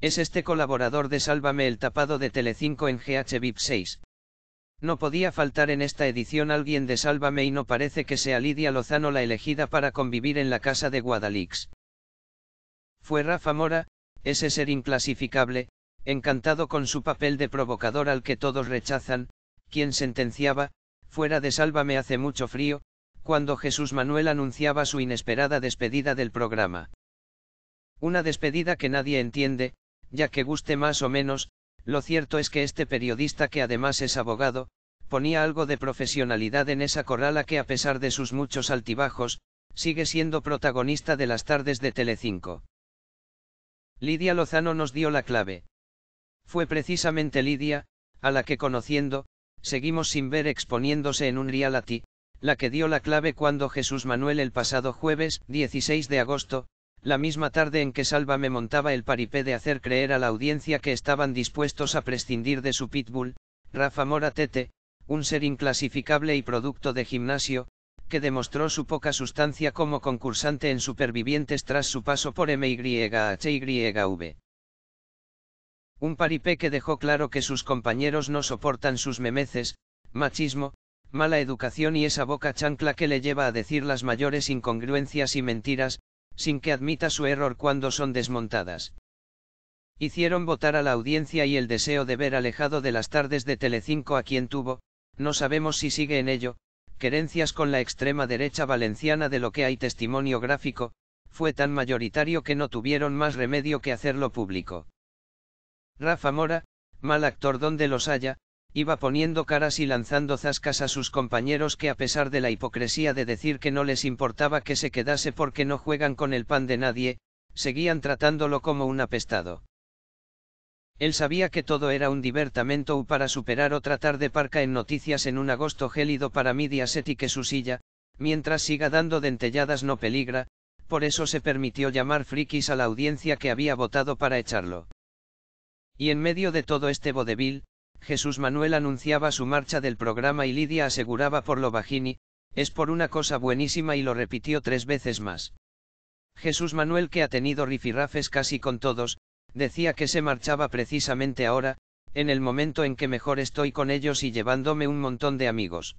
Es este colaborador de Sálvame el tapado de Telecinco en GH VIP 6. No podía faltar en esta edición alguien de Sálvame y no parece que sea Lidia Lozano la elegida para convivir en la casa de Guadalix. Fue Rafa Mora, ese ser inclasificable, encantado con su papel de provocador al que todos rechazan, quien sentenciaba, fuera de Sálvame hace mucho frío, cuando Jesús Manuel anunciaba su inesperada despedida del programa. Una despedida que nadie entiende, ya que guste más o menos, lo cierto es que este periodista que además es abogado, ponía algo de profesionalidad en esa corrala que a pesar de sus muchos altibajos, sigue siendo protagonista de las tardes de Telecinco. Lidia Lozano nos dio la clave. Fue precisamente Lidia, a la que conociendo, seguimos sin ver exponiéndose en un reality, la que dio la clave cuando Jesús Manuel el pasado jueves, 16 de agosto, la misma tarde en que Salva me montaba el paripé de hacer creer a la audiencia que estaban dispuestos a prescindir de su pitbull, Rafa Mora Tete, un ser inclasificable y producto de gimnasio, que demostró su poca sustancia como concursante en Supervivientes tras su paso por MYHYV. Un paripé que dejó claro que sus compañeros no soportan sus memeces, machismo, mala educación y esa boca chancla que le lleva a decir las mayores incongruencias y mentiras, sin que admita su error cuando son desmontadas. Hicieron votar a la audiencia y el deseo de ver alejado de las tardes de Telecinco a quien tuvo, no sabemos si sigue en ello, querencias con la extrema derecha valenciana de lo que hay testimonio gráfico, fue tan mayoritario que no tuvieron más remedio que hacerlo público. Rafa Mora, mal actor donde los haya, Iba poniendo caras y lanzando zascas a sus compañeros que a pesar de la hipocresía de decir que no les importaba que se quedase porque no juegan con el pan de nadie, seguían tratándolo como un apestado. Él sabía que todo era un divertamento para superar o tratar de parca en noticias en un agosto gélido para mí y que su silla, mientras siga dando dentelladas no peligra, por eso se permitió llamar frikis a la audiencia que había votado para echarlo. Y en medio de todo este vodevil, Jesús Manuel anunciaba su marcha del programa y Lidia aseguraba por lo bajini, es por una cosa buenísima y lo repitió tres veces más. Jesús Manuel que ha tenido rifirrafes casi con todos, decía que se marchaba precisamente ahora, en el momento en que mejor estoy con ellos y llevándome un montón de amigos.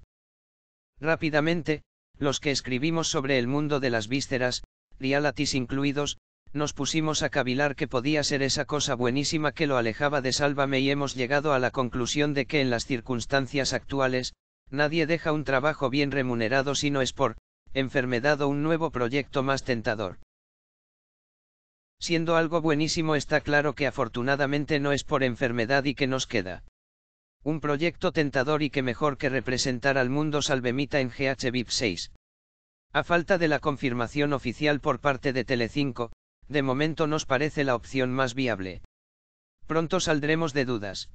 Rápidamente, los que escribimos sobre el mundo de las vísceras, realities incluidos, nos pusimos a cavilar que podía ser esa cosa buenísima que lo alejaba de Sálvame y hemos llegado a la conclusión de que en las circunstancias actuales, nadie deja un trabajo bien remunerado si no es por, enfermedad o un nuevo proyecto más tentador. Siendo algo buenísimo está claro que afortunadamente no es por enfermedad y que nos queda. Un proyecto tentador y que mejor que representar al mundo salvemita en GH VIP 6. A falta de la confirmación oficial por parte de Telecinco, de momento nos parece la opción más viable. Pronto saldremos de dudas.